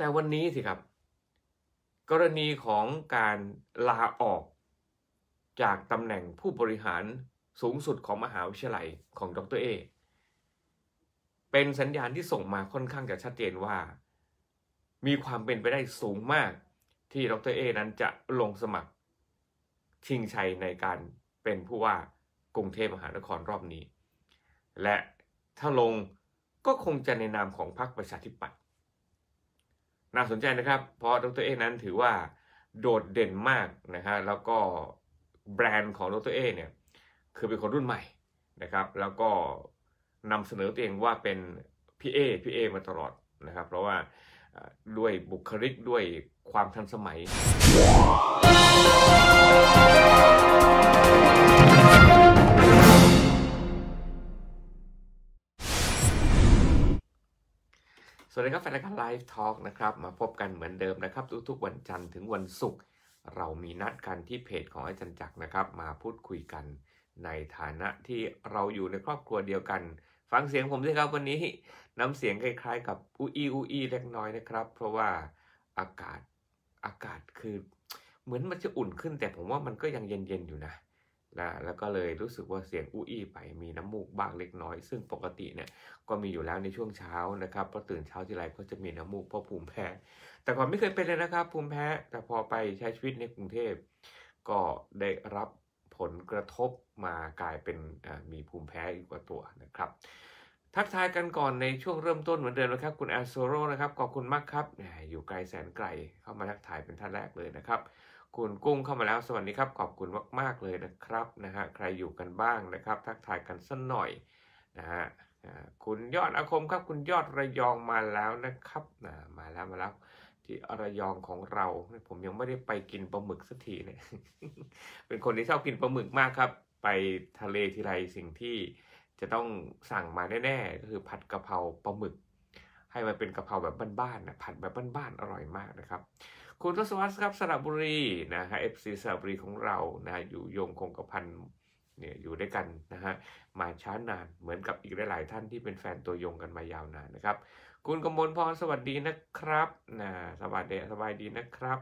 แต่วันนี้สิครับ กรณีของการลาออกจากตำแหน่งผู้บริหารสูงสุดของมหาวิทยาลัยของดรเอเป็นสัญญาณที่ส่งมาค่อนข้างจะชัดเจนว่า มีความเป็นไปได้สูงมากที่ดรเอนั้นจะลงสมัครชิงชัยในการเป็นผู้ว่ากรุงเทพมหานครรอบนี้ และถ้าลงก็คงจะในนามของพรรคประชาธิปัตยน่าสนใจนะครับ เพราะดรเอนั้นถือว่าโดดเด่นมากนะฮะแล้วก็แบรนด์ของดรเอเนี่ย คือเป็นคนรุ่นใหม่นะครับ แล้วก็นำเสนอตัวเองว่าเป็นพี่เอพี่เอมาตลอดนะครับ เพราะว่าด้วยบุคลิกด้วยความทันสมัยัสดีครับแฟนรายการไลฟ์ทอล์กนะครับมาพบกันเหมือนเดิมนะครับ ทุกๆวันจันทร์ถึงวันศุกร์เรามีนัดกันที่เพจของอาจารย์จักรนะครับ มาพูดคุยกันในฐานะที่เราอยู่ในครอบครัวเดียวกัน ฟังเสียงผมสิครับวันนี้ น้ำเสียงคล้าย ๆ กับอุอีอุอีเล็กน้อยนะครับ เพราะว่าอากาศอากาศคือ เหมือนมันจะอุ่นขึ้น แต่ผมว่ามันก็ยังเย็นๆอยู่นะนะแล้วก็เลยรู้สึกว่าเสียงอุ้ยีไปมีน้ำมูกบ้างเล็กน้อย ซึ่งปกติเนี่ย ก็มีอยู่แล้วในช่วงเช้านะครับพอตื่นเช้าทีไรก็จะมีน้ำมูกเพราะภูมิแพ้ แต่ก่อนไม่เคยเป็นเลยนะครับ ภูมิแพ้ แต่พอไปใช้ชีวิตในกรุงเทพ ก็ได้รับผลกระทบมากลายเป็นมีภูมิแพ้อีกกว่าตัวนะครับ ทักทายกันก่อนในช่วงเริ่มต้นเหมือนเดิมนะครับคุณแอนโซโรนะครับขอบคุณมากครับอยู่ไกลแสนไกลเข้ามาทักทายเป็นท่านแรกเลยนะครับคุณกุ้งเข้ามาแล้วสวัสดีครับขอบคุณมาก ๆ เลยนะครับนะฮะใครอยู่กันบ้างนะครับ ทักทายกันสักหน่อย นะฮะคุณยอดอาคมครับ คุณยอดระยองมาแล้วนะครับนะมาแล้วมาแล้ว ที่ระยองของเรา ผมยังไม่ได้ไปกินปลาหมึกสักทีเนี่ย เป็นคนที่ชอบกินปลาหมึกมากครับ ไปทะเลทีไรสิ่งที่จะต้องสั่งมาแน่ๆก็คือผัดกะเพราปลาหมึก ให้มันเป็นกะเพราแบบบ้านๆนะผัดแบบบ้านๆอร่อยมากนะครับคุณทศวรรษครับสระบุรีนะฮะเอฟซีสระบุรีของเรานะอยู่ยงคงกระพันเนี่ยอยู่ด้วยกันนะฮะมาช้านานเหมือนกับอีกหลายๆท่านที่เป็นแฟนตัวยงกันมายาวนานนะครับ คุณกมลพรสวัสดีนะครับนะสวัสดีสบายดีนะครับ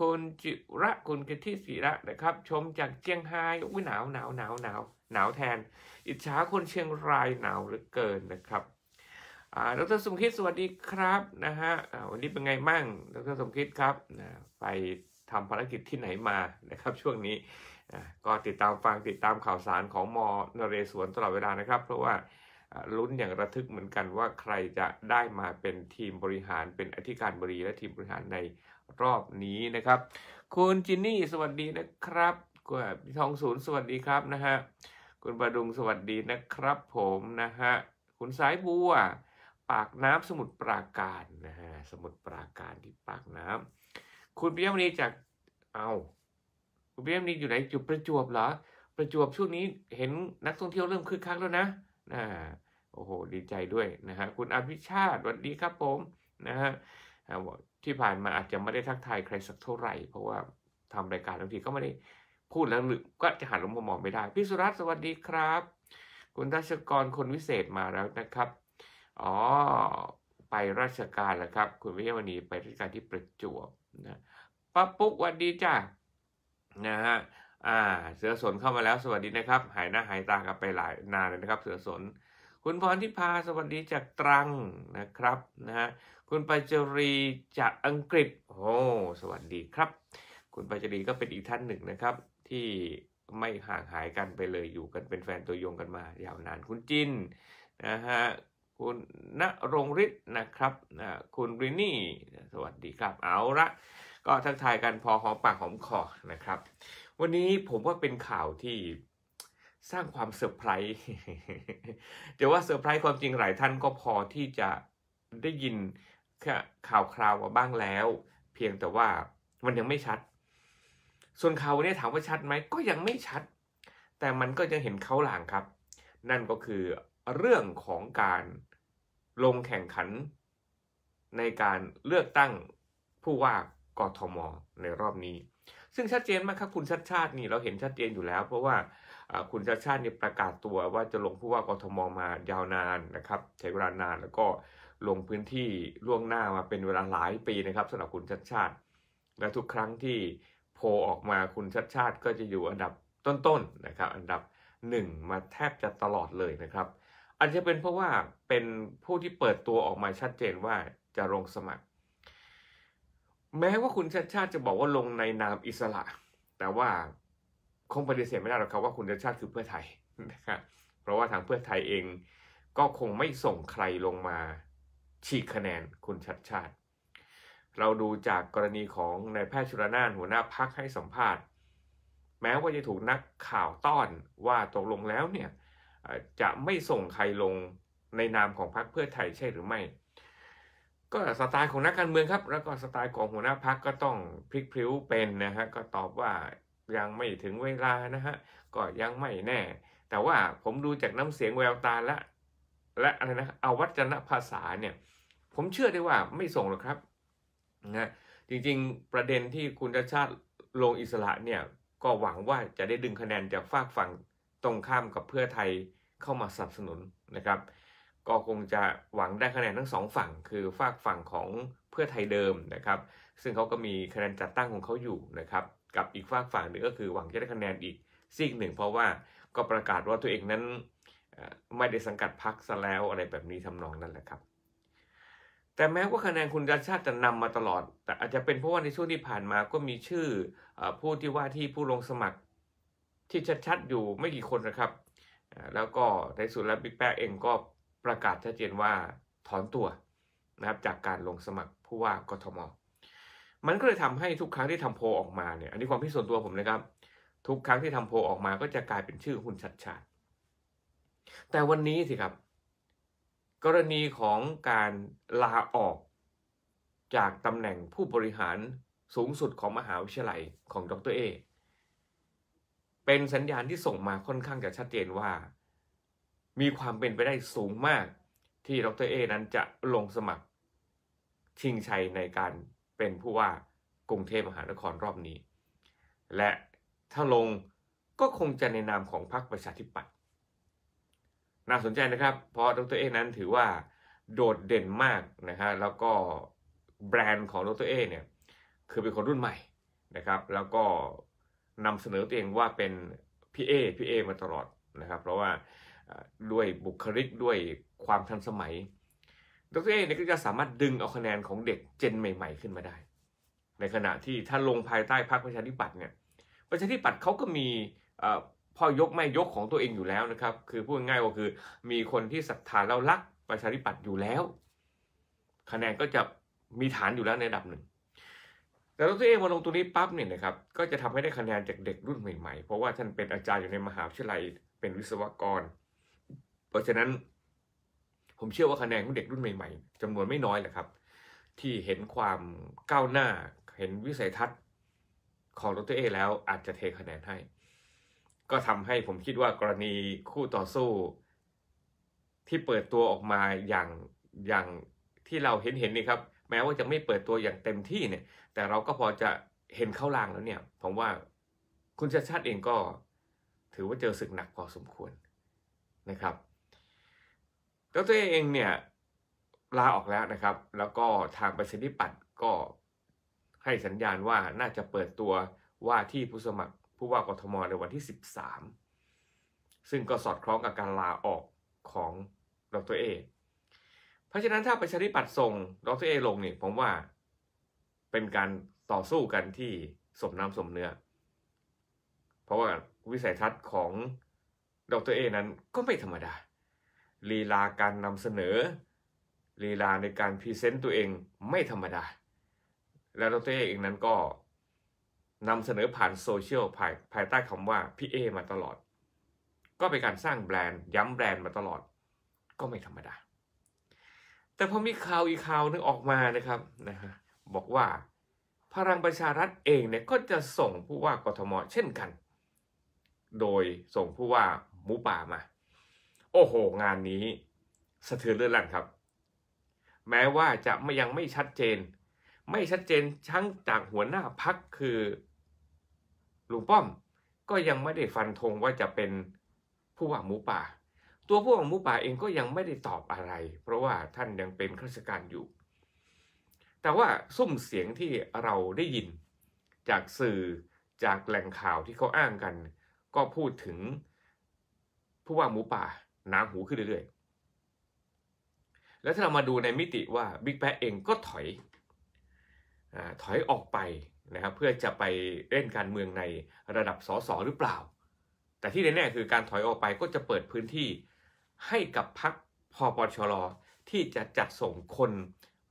คุณจิระคุณกิติศิระนะครับ ชมจาก เชียงรายอุ้ยหนาวหนาวหนาวหนาวหนาวแทน อิจฉาคนเชียงรายหนาวเหลือเกินนะครับดรสมคิดสวัสดีครับนะฮะวันนี้เป็นไงมั่งดรสมคิดครับ ไปทำภารกิจที่ไหนมานะครับ ช่วงนี้ก็ติดตามฟังติดตามข่าวสารของมอนเรศวรตลอดเวลานะครับ เพราะว่าลุ้นอย่างระทึกเหมือนกันว่าใครจะได้มาเป็นทีมบริหารเป็นอธิการบดีและทีมบริหารในรอบนี้นะครับ คุณจินนี่สวัสดีนะครับคุณทองศูนย์สวัสดีครับนะฮะคุณประดุงสวัสดีนะครับ ผมนะฮะคุณสายบัวปากน้ำสมุทรปราการนะฮะสมุทรปราการที่ปากน้ำ คุณเบี้ยมณีจากเอาคุณเบี้ยมณีอยู่ไหนจุดประจวบเหรอประจวบช่วงนี้ เห็นนักท่องเที่ยวเริ่มคึกคักแล้วนะนะโอ้โหดีใจด้วยนะฮะคุณอภิชาติสวัสดีครับผมนะฮะที่ผ่านมาอาจจะไม่ได้ทักทายใครสักเท่าไหร่ เพราะว่าทำรายการบางทีก็ไม่ได้พูดแล้วหรือก็จะหันลงมามองไม่ได้พี่สุรัตน์สวัสดีครับ คุณทัชกรคนวิเศษมาแล้วนะครับอ๋อไปราชการแล้วครับ คุณวิทยาวันนี้ไปราชการที่ประจวบนะป้าปุ๊กวันดีจ้านะฮะ อ่าเสือสนเข้ามาแล้ว สวัสดีนะครับ หายหน้าหายตากันไปหลายนานเลยนะครับ เสือสน คุณพรทิพาสวัสดีจากตรังนะครับนะฮะคุณปัจจรีจากอังกฤษโอ้สวัสดีครับ คุณปัจจรีก็เป็นอีกท่านหนึ่งนะครับ ที่ไม่ห่างหายกันไปเลยอยู่กันเป็นแฟนตัวยงกันมายาวนาน คุณจินนะฮะคุณณรงฤทธิ์นะครับ คุณรินี่ สวัสดีครับ เอาละก็ทักทายกัน พอหอมปากหอมคอนะครับ วันนี้ผมว่าเป็นข่าวที่สร้างความเซอร์ไพรส์เดี๋ยวว่าเซอร์ไพรส์ความจริงหลายท่านก็พอที่จะได้ยินข่าวคราวมาบ้างแล้ว เพียงแต่ว่ามันยังไม่ชัด ส่วนข่าวนี้ถามว่าชัดไหม ก็ยังไม่ชัด แต่มันก็ยังเห็นเขาหลางครับ นั่นก็คือเรื่องของการลงแข่งขันในการเลือกตั้งผู้ว่ากทม ในรอบนี้ ซึ่งชัดเจนมากครับคุณชัดชาตินี่เราเห็นชัดเจนอยู่แล้ว เพราะว่าคุณชัดชาติเนี่ยประกาศตัว ว่าจะลงผู้ว่ากทมมายาวนานนะครับใช้เวลานานแล้วก็ลงพื้นที่ล่วงหน้ามาเป็นเวลาหลายปีนะครับสำหรับคุณชัดชาติ และทุกครั้งที่โพออกมาคุณชัดชาติก็จะอยู่อันดับต้นๆนนะครับ อันดับหนึ่งมาแทบจะตลอดเลยนะครับอาจจะเป็นเพราะว่าเป็นผู้ที่เปิดตัวออกมาชัดเจนว่าจะลงสมัคร แม้ว่าคุณชาติชาติจะบอกว่าลงในนามอิสระ แต่ว่าคงปฏิเสธไม่ได้หรอกครับว่าคุณชาติชาติคือเพื่อไทยนะครับ เพราะว่าทางเพื่อไทยเอง ก็คงไม่ส่งใครลงมาฉีกคะแนนคุณชัดชาติ เราดูจากกรณีของนายแพทย์ชุลนานหัวหน้าพักให้สัมภาษณ์ แม้ว่าจะถูกนักข่าวต้อนว่าตกลงแล้วเนี่ยจะไม่ส่งใครลงในนามของพรรคเพื่อไทยใช่หรือไม่ ก็สไตล์ของนักการเมืองครับ แล้วก็สไตล์ของหัวหน้าพรรคก็ต้องพลิกพลิ้วเป็นนะฮะก็ตอบว่ายังไม่ถึงเวลานะฮะก็ยังไม่แน่แต่ว่าผมดูจากน้ำเสียงแววตาและและอะไรนะเอาวัจนภาษาเนี่ยผมเชื่อได้ว่าไม่ส่งหรอกครับนะจริงๆประเด็นที่คุณชาติชาติลงอิสระเนี่ยก็หวังว่าจะได้ดึงคะแนนจากฝากฝั่งตรงข้ามกับเพื่อไทยเข้ามาสนับสนุนนะครับ ก็คงจะหวังได้คะแนนทั้งสองฝั่ง คือ ฝากฝั่งของเพื่อไทยเดิมนะครับ ซึ่งเขาก็มีคะแนนจัดตั้งของเขาอยู่นะครับกับอีกฝากฝั่งหนึ่งก็คือหวังจะได้คะแนนอีกซีกหนึ่ง เพราะว่าก็ประกาศว่าตัวเองนั้นไม่ได้สังกัดพรรคซะแล้วอะไรแบบนี้ทำนองนั้นแหละครับ แต่แม้ว่าคะแนนคุณชาชาติจะนำมาตลอด แต่อาจจะเป็นเพราะว่าในช่วงที่ผ่านมาก็มีชื่อผู้ที่ว่าที่ผู้ลงสมัครที่ชัดๆอยู่ไม่กี่คนนะครับ แล้วก็ในสุดแล้วบิ๊กแป๊เองก็ประกาศชัดเจนว่าถอนตัวนะครับ จากการลงสมัครผู้ว่ากทมมันก็เลยทำให้ทุกครั้งที่ทำโพออกมาเนี่ยอันนี้ความพิส่วนตัวผมนะครับ ทุกครั้งที่ทำโพออกมาก็จะกลายเป็นชื่อหุนชัดชาติแต่วันนี้สิครับกรณีของการลาออก จากตำแหน่งผู้บริหารสูงสุดของมหาวิทยาลัยของดรเอเป็นสัญญาณที่ส่งมาค่อนข้างจะชัดเจนว่า มีความเป็นไปได้สูงมากที่ดรเอนั้นจะลงสมัครชิงชัยในการเป็นผู้ว่ากรุงเทพมหานครรอบนี้ และถ้าลงก็คงจะในนามของพรรคประชาธิปัตย์น่าสนใจนะครับ เพราะดรเอนั้นถือว่าโดดเด่นมากนะฮะแล้วก็แบรนด์ของดรเอเนี่ย คือเป็นคนรุ่นใหม่นะครับ แล้วก็นำเสนอตัวเองว่าเป็นพี่เอพี่เอมาตลอดนะครับ เพราะว่าด้วยบุคลิกด้วยความทันสมัยดรเอเนี่ยก็จะสามารถดึงเอาคะแนนของเด็กเจนใหม่ๆขึ้นมาได้ ในขณะที่ถ้าลงภายใต้พรรคประชาธิปัตย์เนี่ยประชาธิปัตย์เขาก็มีพ่อยกไม่ยกของตัวเองอยู่แล้วนะครับ คือพูดง่ายก็คือมีคนที่ศรัทธาเรารักประชาธิปัตย์อยู่แล้ว คะแนนก็จะมีฐานอยู่แล้วในระดับหนึ่งแต่ตัวเองมาลงตรงนี้ปั๊บเนี่ยนะครับ ก็จะทำให้ได้คะแนนจากเด็กรุ่นใหม่ๆ เพราะว่าท่านเป็นอาจารย์อยู่ในมหาวิทยาลัยเป็นวิศวกร เพราะฉะนั้น ผมเชื่อว่าคะแนนของเด็กรุ่นใหม่ๆจำนวนไม่น้อยแหละครับ ที่เห็นความก้าวหน้าเห็นวิสัยทัศน์ ของดรเอแล้วอาจจะเทคะแนนให้ ก็ทำให้ผมคิดว่ากรณีคู่ต่อสู้ ที่เปิดตัวออกมาอย่างอย่างที่เราเห็นเห็นนี่ครับแม้ว่าจะไม่เปิดตัวอย่างเต็มที่เนี่ย แต่เราก็พอจะเห็นเข้าลางแล้วเนี่ย ผมว่าคุณชาชาติเองก็ถือว่าเจอศึกหนักพอสมควรนะครับแล้วตัวเองเนี่ยลาออกแล้วนะครับ แล้วก็ทางประชาธิปัตย์ก็ให้สัญญาณว่าน่าจะเปิดตัวว่าที่ผู้สมัครผู้ว่ากทมในวันที่ 13 ซึ่งก็สอดคล้องกับการลาออกของดรเองเพราะฉะนั้นถ้าประชาธิปัตย์ส่งดรเอลงเนี่ยผมว่าเป็นการต่อสู้กันที่สมน้ำสมเนื้อ เพราะว่าวิสัยทัศน์ของดรเอนั้นก็ไม่ธรรมดา ลีลาการนำเสนอ ลีลาในการพรีเซนต์ตัวเองไม่ธรรมดา และดรเอเองนั้นก็นำเสนอผ่านโซเชียลภายภายใต้คำว่าพี่เอมาตลอด ก็เป็นการสร้างแบรนด์ย้ำแบรนด์มาตลอด ก็ไม่ธรรมดาแต่พอมีข่าวอีกข่าวนึงออกมานะครับนะฮะบอกว่าพลังประชารัฐเองเนี่ยก็จะส่งผู้ว่ากทมเช่นกัน โดยส่งผู้ว่าหมูป่ามา โอ้โหงานนี้สะเทือนเลื่อนลั่นครับ แม้ว่าจะไม่ยังไม่ชัดเจน ไม่ชัดเจนทั้งจากหัวหน้าพักคือลุงป้อม ก็ยังไม่ได้ฟันธงว่าจะเป็นผู้ว่าหมูป่าตัวผู้ของหมูป่าเองก็ยังไม่ได้ตอบอะไร เพราะว่าท่านยังเป็นข้าราชการอยู่ แต่ว่าซุ้มเสียงที่เราได้ยินจากสื่อจากแหล่งข่าวที่เขาอ้างกัน ก็พูดถึง ผู้ว่าหมูป่าหนาหูขึ้นเรื่อยๆ แล้วถ้าเรามาดูในมิติว่าบิ๊กแป๊ะเองก็ถอยอถอยออกไปนะครับเพื่อจะไปเล่นการเมืองในระดับสสหรือเปล่า แต่ที่แน่ๆคือการถอยออกไปก็จะเปิดพื้นที่ให้กับพรรคพปชรที่จะจัดส่งคน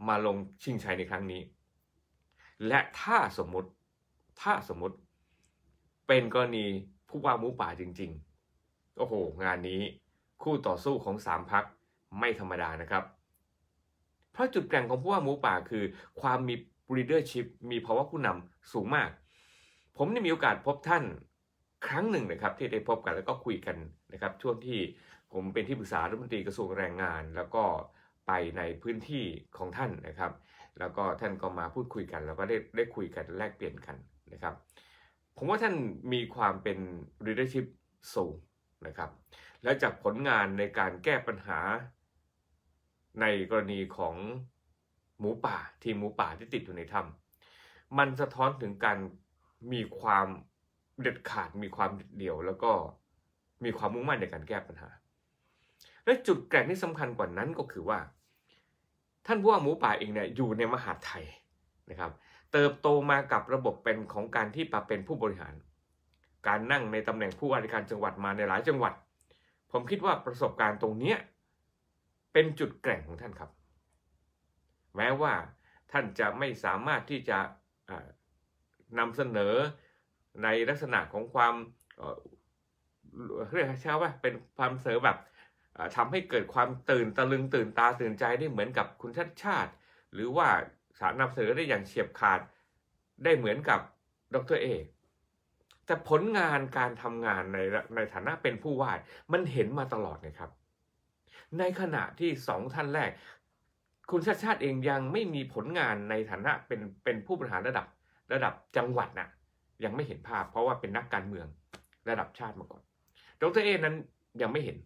มาลงชิงชัยในครั้งนี้ และถ้าสมมติถ้าสมมติเป็นกรณีผู้ว่ามูป่าจริงๆ โอ้โห งานนี้คู่ต่อสู้ของสามพักไม่ธรรมดานะครับ เพราะจุดแกร่งของผู้ว่าหมูป่าคือ ความมี l ิเดอร์ชิพมีภาวะผู้นำสูงมาก ผมได้มีโอกาสพบท่านครั้งหนึ่งนะครับ ที่ได้พบกันแล้วก็คุยกันนะครับ ช่วงที่ผมเป็นที่ปรึกษารัฐมนตรีกระทรวงแรงงาน แล้วก็ไปในพื้นที่ของท่านนะครับ แล้วก็ท่านก็มาพูดคุยกัน แล้วก็ได้ได้คุยกันแลกเปลี่ยนกันนะครับ ผมว่าท่านมีความเป็น leadership สูงนะครับและจากผลงานในการแก้ปัญหา ในกรณีของหมูป่าทีมหมูป่าที่ติดอยู่ในถ้ำมันสะท้อนถึงการมีความเด็ดขาดมีความเดเดี่ยว แล้วก็มีความมุ่งมั่นในการแก้ปัญหาและจุดแกร่งที่สำคัญกว่านั้นก็คือว่า ท่านผู้ว่าหมูป่าเองเนี่ยอยู่ในมหาไทยนะครับ เติบโตมากับระบบเป็นของการที่ปาเป็นผู้บริหาร การนั่งในตำแหน่งผู้อธิการจังหวัดมาในหลายจังหวัด ผมคิดว่าประสบการณ์ตรงเนี้ยเป็นจุดแกร่งของท่านครับ แม้ว่าท่านจะไม่สามารถที่จะนำเสนอในลักษณะของความเรียกใช่ว่าเป็นความเสริมแบบทำให้เกิดความตื่นตะลึงตื่นตาตื่นใจได้เหมือนกับคุณชัดชาติ หรือว่าสารนำเสนอได้อย่างเฉียบขาดได้เหมือนกับดรเอก แต่ผลงานการทำงานในในฐานะเป็นผู้วาดมันเห็นมาตลอดนะครับ ในขณะที่สองท่านแรก คุณชาติชาติเองยังไม่มีผลงานในฐานะเป็นเป็นผู้บริหารระดับระดับจังหวัดน่ะยังไม่เห็นภาพ เพราะว่าเป็นนักการเมืองระดับชาติมาก่อน ดรเอนั้นยังไม่เห็น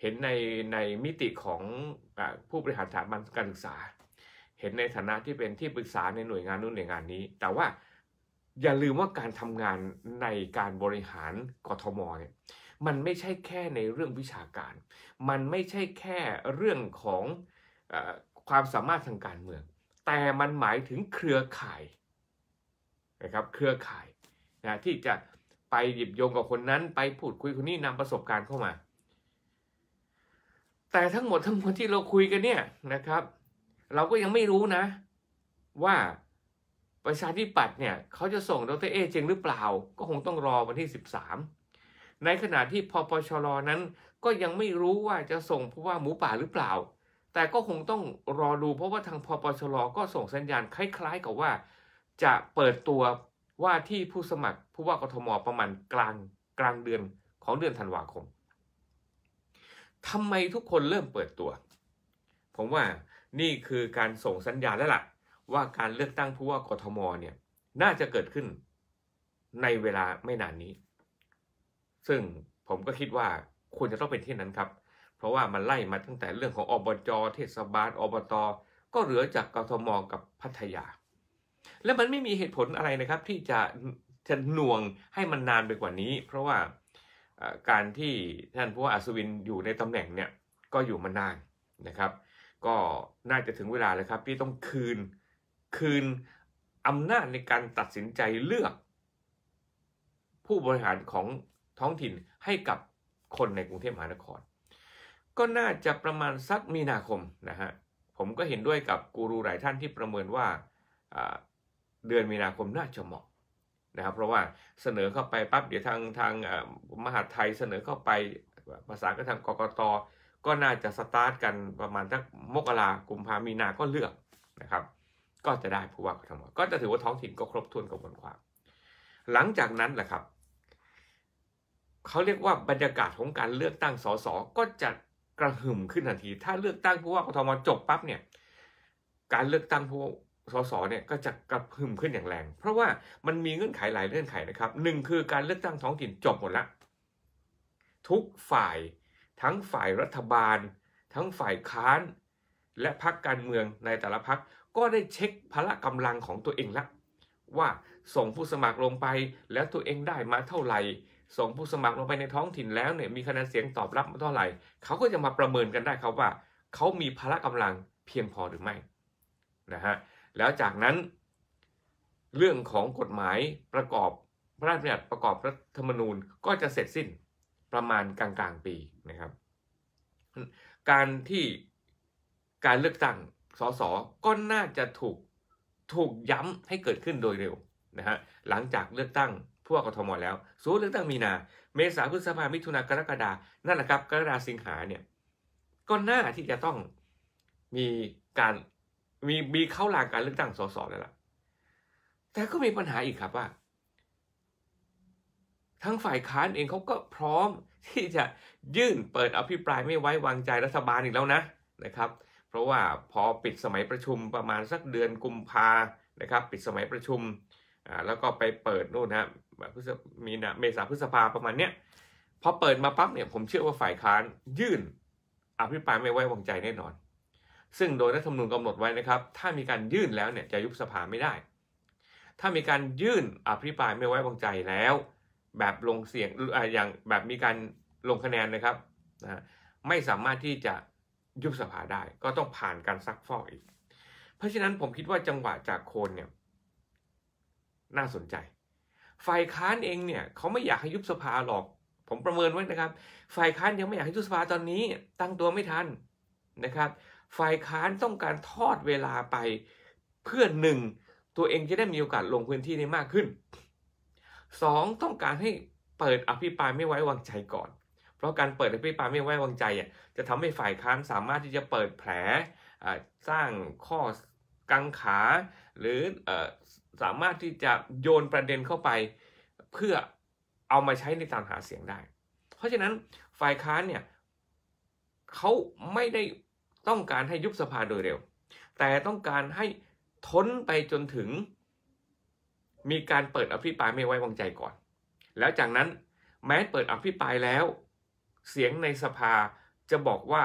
เห็นในในมิติของอผู้บริหารสถาบันการศึกษา เห็นในฐานะที่เป็นที่ปรึกษาในหน่วยงานนู้นหน่วยงานนี้ แต่ว่าอย่าลืมว่าการทำงานในการบริหารกทมเนี่ยมันไม่ใช่แค่ในเรื่องวิชาการ มันไม่ใช่แค่เรื่องของอความสามารถทางการเมือง แต่มันหมายถึงเครือข่ายนะครับเครือข่ายนะที่จะไปหยิบโยงกับคนนั้น ไปพูดคุยคนนี้นำประสบการณ์เข้ามาแต่ทั้งหมดทั้งมวลที่เราคุยกันเนี่ยนะครับ เราก็ยังไม่รู้นะว่าประชาธิปัตย์เนี่ยเขาจะส่งดรเอจริงหรือเปล่า ก็คงต้องรอวันที่ 13 ในขณะที่พปชรนั้นก็ยังไม่รู้ว่าจะส่งผู้ว่าหมูป่าหรือเปล่า แต่ก็คงต้องรอดูเพราะว่าทางพปชรก็ส่งสัญญาณคล้าย ๆ กับว่า จะเปิดตัวว่าที่ผู้สมัครผู้ว่ากทมประมาณกลางกลางเดือนของเดือนธันวาคมทำไมทุกคนเริ่มเปิดตัว ผมว่านี่คือการส่งสัญญาณแล้วล่ะ ว่าการเลือกตั้งผู้ว่ากทมเนี่ย น่าจะเกิดขึ้นในเวลาไม่นานนี้ ซึ่งผมก็คิดว่าควรจะต้องเป็นเช่นนั้นครับเพราะว่ามันไล่มาตั้งแต่เรื่องของอบจเทศบาลอบต ก็เหลือจากกทมกับพัทยา และมันไม่มีเหตุผลอะไรนะครับ ที่จะจะหน่วงให้มันนานไปกว่านี้ เพราะว่าการที่ท่านผู้ว่าอัศวินอยู่ในตำแหน่งเนี่ยก็อยู่มานานนะครับ ก็น่าจะถึงเวลาแล้วครับที่ต้องคืนคืนอำนาจในการตัดสินใจเลือก ผู้บริหารของท้องถิ่นให้กับคนในกรุงเทพมหานคร ก็น่าจะประมาณสักมีนาคมนะฮะผมก็เห็นด้วยกับกูรูหลายท่านที่ประเมินว่าเดือนมีนาคมน่าจะเหมาะนะครับเพราะว่าเสนอเข้าไปปั๊บเดี๋ยวทางทางมหาไทยเสนอเข้าไปภาษากับทางกกตก็น่าจะสตาร์ทกันประมาณทักมกรากุมภามีนาก็เลือกนะครับก็จะได้ผู้ว่ากทมก็จะถือว่าท้องถิ่นก็ครบถ้วนกับบนความหลังจากนั้นแหละครับเขาเรียกว่าบรรยากาศของการเลือกตั้งสสก็จะกระหึ่มขึ้นทันที ถ้าเลือกตั้งผู้ว่ากทมจบปั๊บเนี่ยการเลือกตั้งผู้สสเนี่ยก็จะกระพึ่มขึ้นอย่างแรง เพราะว่ามันมีเงื่อนไขหลายเงื่อนไขนะครับหนึ่งคือการเลือกตั้งท้องถิ่นจบหมดละทุกฝ่าย ทั้งฝ่ายรัฐบาล ทั้งฝ่ายค้าน และพักการเมืองในแต่ละพักก็ได้เช็คพละกำลังของตัวเองละว่าส่งผู้สมัครลงไปแล้วตัวเองได้มาเท่าไหร่ส่งผู้สมัครลงไปในท้องถิ่นแล้วเนี่ยมีคะแนนเสียงตอบรับมาเท่าไหร่เขาก็จะมาประเมินกันได้ครับว่า เขามีพละกำลังเพียงพอหรือไม่นะฮะแล้วจากนั้น เรื่องของกฎหมาย ประกอบ พระราชบัญญัติประกอบรัฐธรรมนูญก็จะเสร็จสิ้นประมาณกลางกลางปีนะครับ การที่การเลือกตั้งสสก็น่าจะถูกถูกย้ำให้เกิดขึ้นโดยเร็วนะฮะหลังจากเลือกตั้งพวกกทม แล้ว สู้เลือกตั้งมีนาเมษาพฤษภามิถุนากรกฎานั่นแหละครับกรกฎาสิงหาเนี่ยก็น่าที่จะต้องมีการมีมีเข้าหลักการเลือกตั้งสสแล้วล่ะ แต่ก็มีปัญหาอีกครับว่า ทั้งฝ่ายค้านเองเขาก็พร้อมที่จะยื่นเปิดอภิปรายไม่ไว้วางใจรัฐบาลอีกแล้วนะนะครับ เพราะว่าพอปิดสมัยประชุมประมาณสักเดือนกุมภานะครับ ปิดสมัยประชุมอ่าแล้วก็ไปเปิดนู่นนะมีนะเมษาพฤษภาประมาณเนี้ยพอเปิดมาปั๊บเนี่ยผมเชื่อว่าฝ่ายค้านยื่น อภิปรายไม่ไว้วางใจแน่นอนซึ่งโดยรัฐธรรมนูญกำหนดไว้นะครับ ถ้ามีการยื่นแล้วเนี่ยจะยุบสภาไม่ได้ ถ้ามีการยื่นอภิปรายไม่ไว้วางใจแล้ว แบบลงเสียงอย่างแบบมีการลงคะแนนนะครับนะไม่สามารถที่จะยุบสภาได้ ก็ต้องผ่านการซักฟอกอีก เพราะฉะนั้นผมคิดว่าจังหวะจากโคนเนี่ยน่าสนใจ ฝ่ายค้านเองเนี่ยเขาไม่อยากให้ยุบสภาหรอก ผมประเมินไว้นะครับ ฝ่ายค้านยังไม่อยากให้ยุบสภาตอนนี้ ตั้งตัวไม่ทันนะครับฝ่ายค้านต้องการทอดเวลาไปเพื่อหนึ่ง ตัวเองจะได้มีโอกาสลงพื้นที่ได้มากขึ้น 2. ต้องการให้เปิดอภิปรายไม่ไว้วางใจก่อน เพราะการเปิดอภิปรายไม่ไว้วางใจจะทำให้ฝ่ายค้านสามารถที่จะเปิดแผลสร้างข้อกังขา หรือสามารถที่จะโยนประเด็นเข้าไปเพื่อเอามาใช้ในการหาเสียงได้ เพราะฉะนั้นฝ่ายค้านเนี่ยเขาไม่ได้ต้องการให้ยุบสภาโดยเร็ว แต่ต้องการให้ทนไปจนถึง มีการเปิดอภิปรายไม่ไว้วางใจก่อน แล้วจากนั้นแม้เปิดอภิปรายแล้วเสียงในสภาจะบอกว่า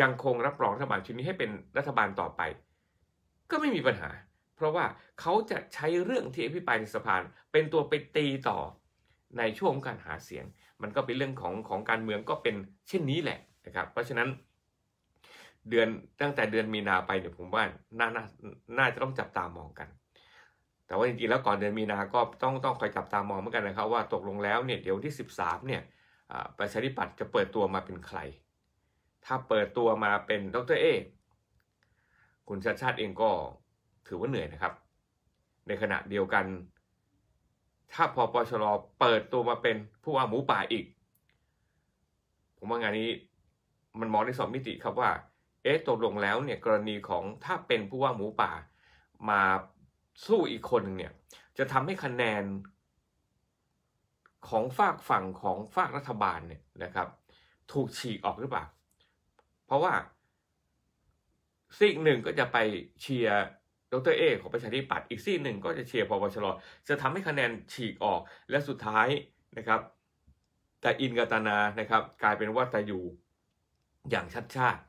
ยังคงรับรองรัฐบาลชุดนี้ให้เป็นรัฐบาลต่อไป ก็ไม่มีปัญหา เพราะว่าเขาจะใช้เรื่องที่อภิปรายในสภาเป็นตัวไปตีต่อในช่วงการหาเสียง มันก็เป็นเรื่องของของการเมืองก็เป็นเช่นนี้แหละนะครับ เพราะฉะนั้นเดือนตั้งแต่เดือนมีนาไปเนี่ยผมว่าน่าน่าน่าจะต้องจับตามองกัน แต่ว่าจริงๆแล้วก่อนเดือนมีนาก็ต้องต้องคอยจับตามองเหมือนกันนะครับว่าตกลงแล้วเนี่ยเดี๋ยวที่ 13เนี่ยประชาธิปัตย์จะเปิดตัวมาเป็นใคร ถ้าเปิดตัวมาเป็นดรเอคุณชาติชาติเองก็ถือว่าเหนื่อยนะครับ ในขณะเดียวกัน ถ้าพอปชรเปิดตัวมาเป็นผู้อาหมูป่าอีก ผมว่างานนี้มันมองได้สองมิติครับว่าเอ๊ะตกลงแล้วเนี่ยกรณีของถ้าเป็นผู้ว่าหมูป่า มาสู้อีกคนหนึ่งเนี่ยจะทำให้คะแนนของฝากฝั่งของฝากรัฐบาลเนี่ยนะครับถูกฉีกออกหรือเปล่าเพราะว่าซีกหนึ่งก็จะไปเชียร์ดรเอของประชาธิปัตย์อีกซีกหนึ่งก็จะเชียร์พปชรจะทำให้คะแนนฉีกออกและสุดท้ายนะครับแต่อินกาตานานะครับกลายเป็นว่าต่อยู่อย่างชัดชาติ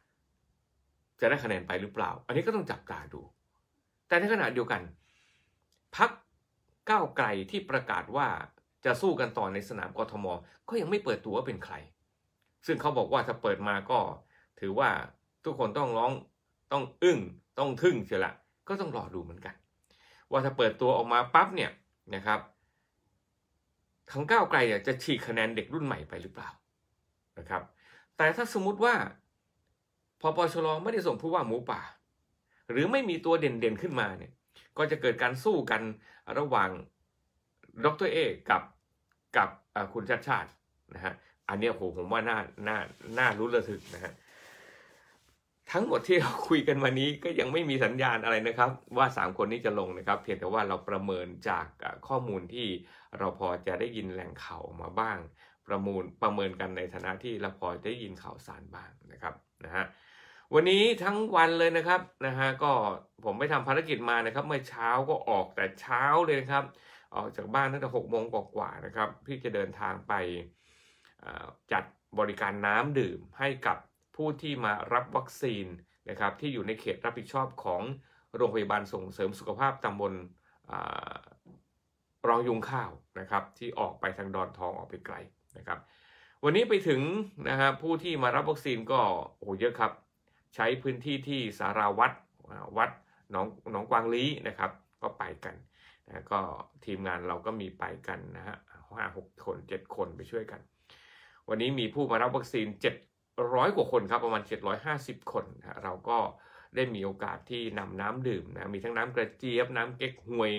จะได้คะแนนไปหรือเปล่า อันนี้ก็ต้องจับตาดู แต่ในขณะเดียวกันพักก้าวไกลที่ประกาศว่าจะสู้กันต่อในสนามกทม ก็ยังไม่เปิดตัวว่าเป็นใคร ซึ่งเขาบอกว่าถ้าเปิดมาก็ถือว่าทุกคนต้องร้องต้องอึ้งต้องทึ่งเสียละ ก็ต้องรอดูเหมือนกัน ว่าถ้าเปิดตัวออกมาปั๊บเนี่ยนะครับทางก้าวไกลจะฉีกคะแนนเด็กรุ่นใหม่ไปหรือเปล่านะครับ แต่ถ้าสมมติว่าพอปชรไม่ได้ส่งผู้ว่าหมูป่า หรือไม่มีตัวเด่นๆขึ้นมาเนี่ย ก็จะเกิดการสู้กันระหว่างดรเอกกับกับคุณชาติชาตินะฮะอันนี้โหผมว่าน่าน่าน่ารู้ระทึกนะฮะทั้งหมดที่เราคุยกันวันนี้ก็ยังไม่มีสัญญาณอะไรนะครับ ว่า3คนนี้จะลงนะครับ เพียงแต่ว่าเราประเมินจากข้อมูลที่เราพอจะได้ยินแหล่งข่าวมาบ้าง ประมูลประเมินกันในฐานะที่เราพอได้ยินข่าวสารบ้างนะครับนะฮะวันนี้ทั้งวันเลยนะครับนะฮะก็ผมไปทำภารกิจมานะครับเมื่อเช้าก็ออกแต่เช้าเลยครับ ออกจากบ้านตั้งแต่หกโมงกว่าๆนะครับพี่จะเดินทางไปจัดบริการน้ำดื่มให้กับผู้ที่มารับวัคซีนนะครับที่อยู่ในเขตรับผิดชอบของโรงพยาบาลส่งเสริมสุขภาพตำบลรองยุงข้าวนะครับที่ออกไปทางดอนทองออกไปไกลนะครับวันนี้ไปถึงนะฮะผู้ที่มารับวัคซีนก็โอ้เยอะครับใช้พื้นที่ที่สาราวัดวัดหนองหนองกวางลีนะครับ ก็ไปกันนะก็ทีมงานเราก็มีไปกันนะฮะห้าหกคนเจ็ดคนไปช่วยกันวันนี้มีผู้มารับวัคซีนเจ็ดร้อยกว่าคนครับประมาณ 750 คนนะเราก็ได้มีโอกาสที่นำน้ำดื่มนะมีทั้งน้ำกระเจี๊ยบน้ำเก๊กฮวย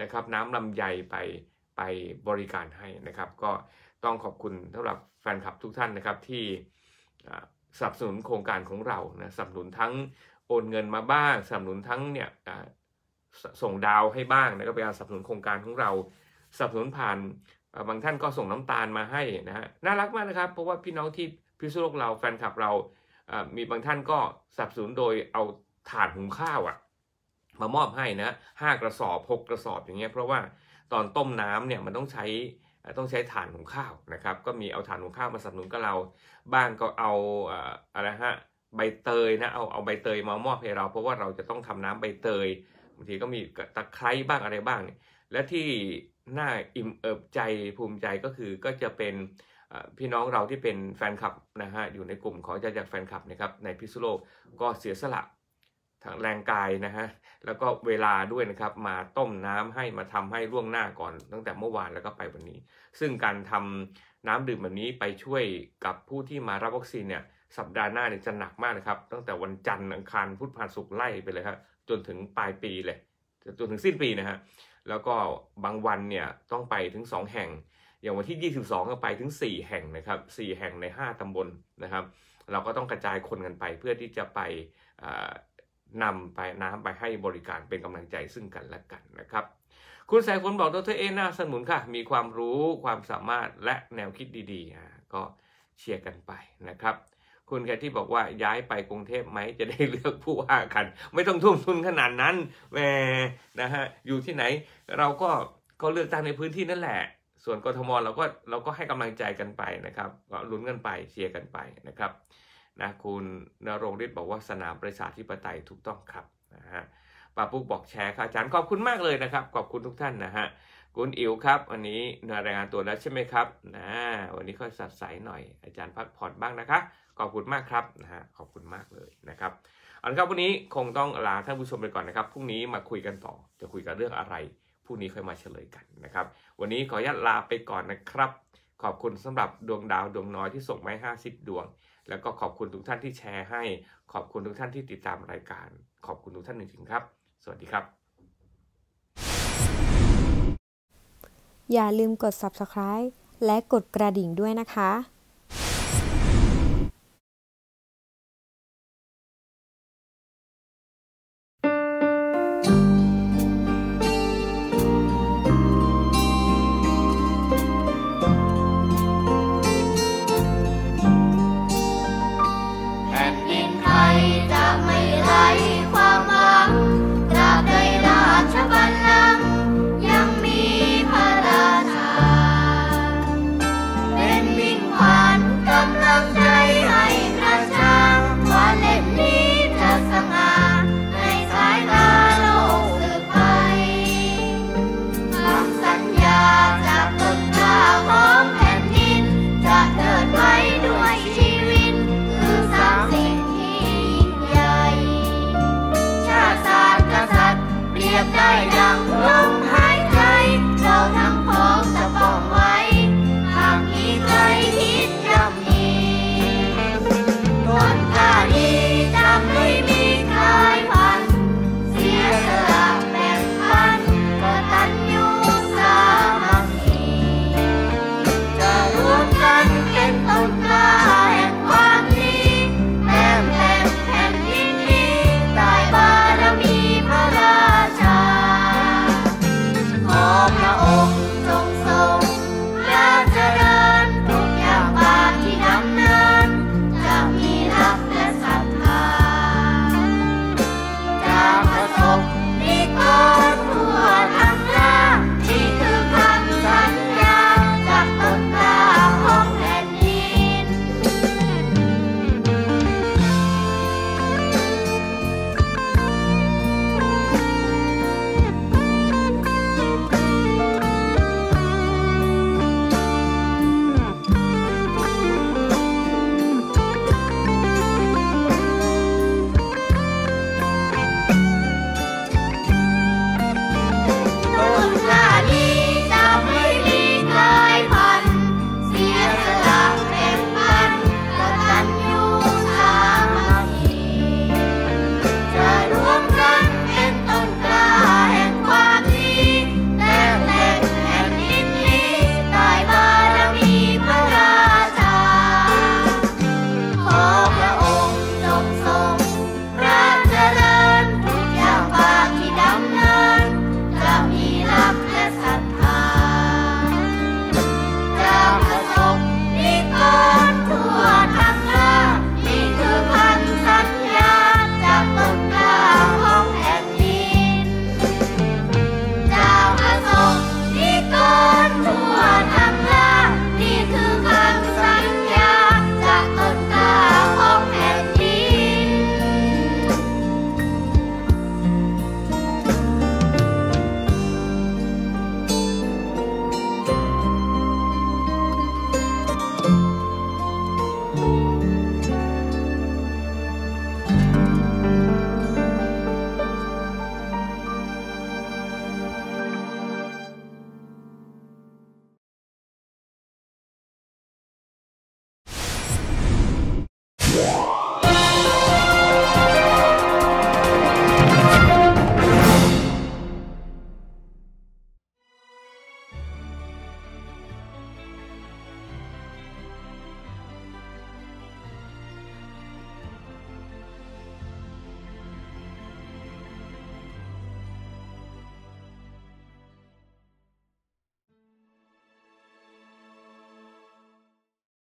นะครับ น้ำลำไยไปไปบริการให้นะครับ ก็ต้องขอบคุณสำหรับแฟนคลับทุกท่านนะครับที่สนับสนุนโครงการของเรานะสนับสนุนทั้งโอนเงินมาบ้าง สนับสนุนทั้งเนี่ยส่งดาวให้บ้างนะก็เป็นการสนับสนุนโครงการของเรา สนับสนุนผ่านบางท่านก็ส่งน้ำตาลมาให้นะฮะ น่ารักมากนะครับ เพราะว่าพี่น้องที่พิษณุโลกเราแฟนคลับเรา มีบางท่านก็สนับสนุนโดยเอาถาดหุงข้าวอะมามอบให้นะห้ากระสอบหกกระสอบอย่างเงี้ยเพราะว่าตอนต้มน้ำเนี่ยมันต้องใช้ต้องใช้ถ่านหุงข้าวนะครับก็มีเอาถ่านหุงข้าวมาสนับสนุนกับเราบ้างก็เอาอะไรฮะใบเตยนะเอาเอาใบเตยมามอบให้เราเพราะว่าเราจะต้องทำน้ำใบเตยบางทีก็มีตะไคร้บ้างอะไรบ้างเนี่ยและที่น่าอิ่มเอิบใจภูมิใจก็คือก็จะเป็นพี่น้องเราที่เป็นแฟนคลับนะฮะอยู่ในกลุ่มของจะจากแฟนคลับนะครับ ในพิซซูโลก็เสียสละทางแรงกายนะฮะแล้วก็เวลาด้วยนะครับมาต้มน้ำให้มาทำให้ล่วงหน้าก่อน ตั้งแต่เมื่อวานแล้วก็ไปวันนี้ ซึ่งการทำน้ำดื่มแบบนี้ไปช่วยกับผู้ที่มารับวัคซีนเนี่ย สัปดาห์หน้าเนี่ยจะหนักมากนะครับ ตั้งแต่วันจันทร์อังคารพุธพฤหัสศุกร์ไล่ไปเลยครับจนถึงปลายปีเลยจนถึงสิ้นปีนะฮะแล้วก็บางวันเนี่ยต้องไปถึง 2 แห่ง อย่างวันที่ 22ก็ไปถึง 4 แห่งนะครับ4แห่งใน5ตำบลนนะครับ เราก็ต้องกระจายคนกันไปเพื่อที่จะไปนำไปน้ำไปให้บริการเป็นกำลังใจซึ่งกันและกันนะครับ คุณสายฝนบอกดรเอน่าสนุนค่ะ มีความรู้ความสามารถและแนวคิดดีๆ ก็เชียร์กันไปนะครับ คุณแคที่บอกว่าย้ายไปกรุงเทพไหมจะได้เลือกผู้ว่ากัน ไม่ต้องทุ่มทุนขนาดนั้นแหมนะฮะอยู่ที่ไหนเราก็ก็เลือกตั้งในพื้นที่นั่นแหละ ส่วนกทมเราก็เราก็ให้กำลังใจกันไปนะครับลุ้นกันไปเชียร์กันไปนะครับนะคุณนรงฤทธิ์บอกว่าสนามประชาธิปไตยถูกต้องครับนะฮะป้าปุ๊กบอกแชร์ค่ะอาจารย์ขอบคุณมากเลยนะครับขอบคุณทุกท่านนะฮะคุณอิ๋วครับวันนี้รายงานตัวแล้วใช่ไหมครับนะวันนี้ก็สัดใสหน่อยอาจารย์พักผ่อนบ้างนะคะขอบคุณมากครับนะฮะขอบคุณมากเลยนะครับเอาละครับ วันนี้คงต้องลาท่านผู้ชมไปก่อนนะครับพรุ่งนี้มาคุยกันต่อจะคุยกันเรื่องอะไรพรุ่งนี้ค่อยมาเฉลยกันนะครับ วันนี้ขออนุญาตลาไปก่อนนะครับขอบคุณสำหรับดวงดาวดวงน้อยที่ส่งมาให้50 ดวง แล้วก็ขอบคุณทุกท่านที่แชร์ให้ ขอบคุณทุกท่านที่ติดตามรายการ ขอบคุณทุกท่านจริงๆครับ สวัสดีครับ อย่าลืมกด subscribe และกดกระดิ่งด้วยนะคะ